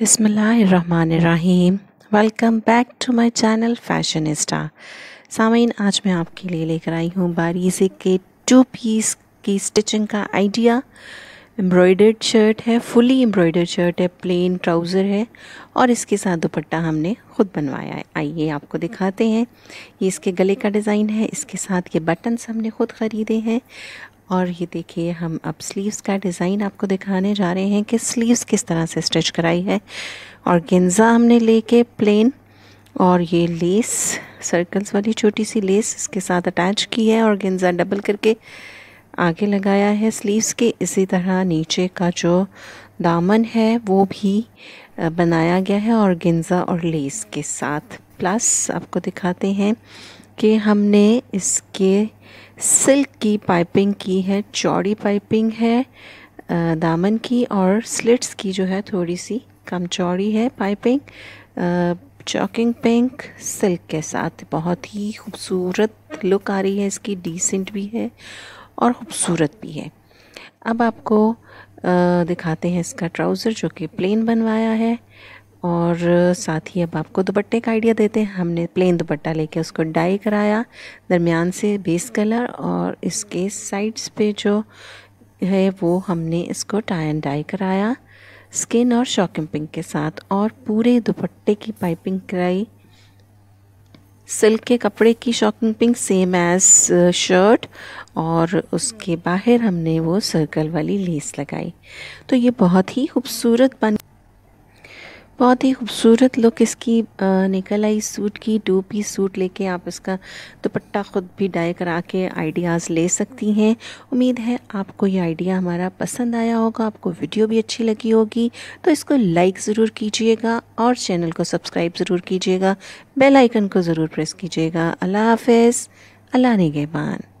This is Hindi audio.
बिसमीम welcome back to my channel fashionista Sameen आज मैं आपके लिए लेकर आई हूँ बारी से के टू पीस की स्टिचिंग का आइडिया एम्ब्रॉयडर्ड शर्ट है फुली एम्ब्रॉयडर्ड शर्ट है प्लेन ट्राउज़र है और इसके साथ दुपट्टा हमने खुद बनवाया है आइए आपको दिखाते हैं ये इसके गले का डिज़ाइन है इसके साथ ये बटन्स हमने खुद ख़रीदे हैं और ये देखिए हम अब स्लीव्स का डिज़ाइन आपको दिखाने जा रहे हैं कि स्लीव्स किस तरह से स्टिच कराई है और गेंजा हमने लेके प्लेन और ये लेस सर्कल्स वाली छोटी सी लेस इसके साथ अटैच की है और गेंजा डबल करके आगे लगाया है स्लीव्स के इसी तरह नीचे का जो दामन है वो भी बनाया गया है और गेंजा और लेस के साथ प्लस आपको दिखाते हैं कि हमने इसके सिल्क की पाइपिंग की है चौड़ी पाइपिंग है दामन की और स्लिट्स की जो है थोड़ी सी कम चौड़ी है पाइपिंग चॉकिंग पिंक सिल्क के साथ बहुत ही खूबसूरत लुक आ रही है इसकी डिसेंट भी है और ख़ूबसूरत भी है अब आपको दिखाते हैं इसका ट्राउज़र जो कि प्लेन बनवाया है और साथ ही अब आपको दुपट्टे का आइडिया देते हैं हमने प्लेन दुपट्टा लेके उसको डाई कराया दरमियान से बेस कलर और इसके साइड्स पे जो है वो हमने इसको टाई एंड डाई कराया स्किन और शॉकिंग पिंक के साथ और पूरे दुपट्टे की पाइपिंग कराई सिल्क के कपड़े की shocking pink same as shirt और उसके बाहर हमने वो सर्कल वाली लेस लगाई तो ये बहुत ही खूबसूरत बन बहुत ही खूबसूरत लुक इसकी निकल आई सूट की टू पी सूट लेके आप इसका दुपट्टा ख़ुद भी डाई करा के आइडियाज़ ले सकती हैं उम्मीद है आपको ये आइडिया हमारा पसंद आया होगा आपको वीडियो भी अच्छी लगी होगी तो इसको लाइक ज़रूर कीजिएगा और चैनल को सब्सक्राइब ज़रूर कीजिएगा बेल आइकन को ज़रूर प्रेस कीजिएगा अल्लाह हाफ अल्लाह निगेबान